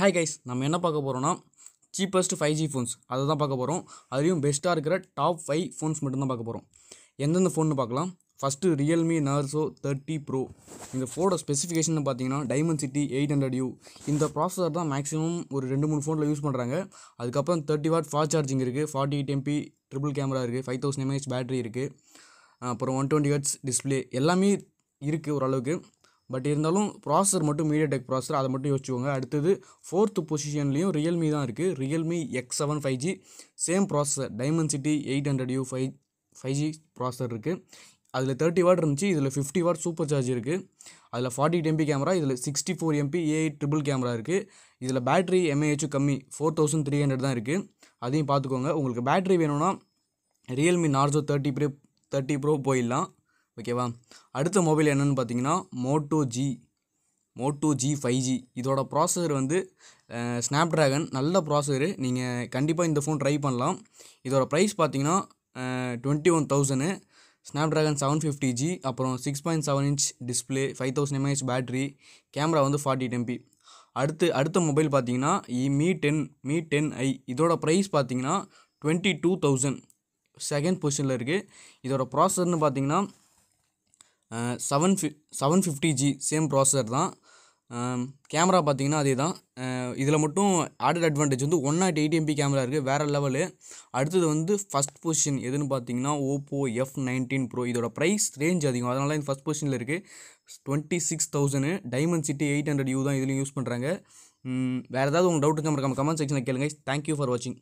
hi guys நம்ம என்ன பார்க்க போகிறோம்னா சீப்பஸ்ட் ஃபைவ் ஜி ஃபோன்ஸ் அதை தான் பார்க்க போகிறோம் அதுலேயும் பெஸ்ட்டாக இருக்கிற டாப் ஃபைவ் ஃபோன்ஸ் மட்டும்தான் பார்க்க போகிறோம் எந்தெந்த ஃபோன்னு பார்க்கலாம் first Realme Narzo thirty pro இந்த ஃபோனோட ஸ்பெசிஃபிகேஷன் பார்த்தீங்கன்னா Dimensity eight hundred U இந்த ப்ராசஸர் தான் மேக்ஸிமம் ஒரு ரெண்டு மூணு ஃபோனில் யூஸ் பண்ணுறாங்க அதுக்கப்புறம் தேர்ட்டி வாட் ஃபாஸ்ட் சார்ஜிங் இருக்குது forty eight MP triple camera இருக்குது ஃபைவ் தௌசண்ட் எம்ஏஹெச் பேட்டரி இருக்குது அப்புறம் ஒன் டுவெண்ட்டி ஹர்ட்ஸ் டிஸ்பிளே எல்லாமே இருக்குது ஓரளவுக்கு பட் இருந்தாலும் ப்ராசர் மட்டும் மீடியா டெக் ப்ராசர் அதை மட்டும் யோசிச்சுக்கோங்க அடுத்தது ஃபோர்த்து பொசிஷன்லேயும் ரியல்மி தான் இருக்குது Realme X seven five G same processor Dimensity eight hundred U five five G processor இருக்குது அதில் தேர்ட்டி வாட் இருந்துச்சு இதில் ஃபிஃப்டி வாட் சூப்பர் சார்ஜ் இருக்குது அதில் ஃபார்ட்டி எம்பி கேமரா இதில் sixty four MP a triple camera இருக்குது இதில் battery mAh கம்மி ஃபோர் தௌசண்ட் த்ரீ ஹண்ட்ரட் தான் இருக்குது அதையும் பார்த்துக்கோங்க உங்களுக்கு பேட்டரி வேணும்னா Realme Narzo thirty pro thirty pro போயிடலாம் ஓகேவா அடுத்த மொபைல் என்னென்னு பார்த்தீங்கன்னா Moto G Moto G five G இதோட ப்ராசஸர் வந்து ஸ்னாப் ட்ராகன் நல்ல ப்ராசஸரு நீங்கள் கண்டிப்பாக இந்த ஃபோன் ட்ரை பண்ணலாம் இதோட ப்ரைஸ் பார்த்தீங்கன்னா twenty one thousand Snapdragon seven fifty G அப்புறம் six point seven inch display five thousand mAh battery camera வந்து ஃபார்ட்டி எம்பி அடுத்து அடுத்த மொபைல் பார்த்தீங்கன்னா Mi ten Mi ten i இதோட ப்ரைஸ் பார்த்தீங்கன்னா டுவெண்ட்டி டூ தௌசண்ட் செகண்ட் பொசிஷனில் இருக்குது இதோட ப்ராசஸர்னு பார்த்தீங்கன்னா செவன் ஃபி seven fifty G same processor தான் கேமரா பார்த்தீங்கன்னா அதே தான் இதில் மட்டும் ஆடட் அட்வான்டேஜ் வந்து one nought eight MP camera இருக்குது வேறு லெவலு அடுத்தது வந்து ஃபஸ்ட் பொசிஷன் எதுன்னு பார்த்தீங்கன்னா ஓப்போ எஃப் நைன்டீன் ப்ரோ இதோட ப்ரைஸ் ரேஞ்ச் அதிகம் அதனால் இந்த ஃபஸ்ட் பொசிஷனில் இருக்குது twenty six thousand Dimensity eight hundred U தான் இதுலேயும் யூஸ் பண்ணுறாங்க வேறு ஏதாவது உங்கள் டவுட் நம்ம கமெண்ட் செக்ஷனில் கேளுங்க தேங்க்யூ ஃபார் வாட்சிங்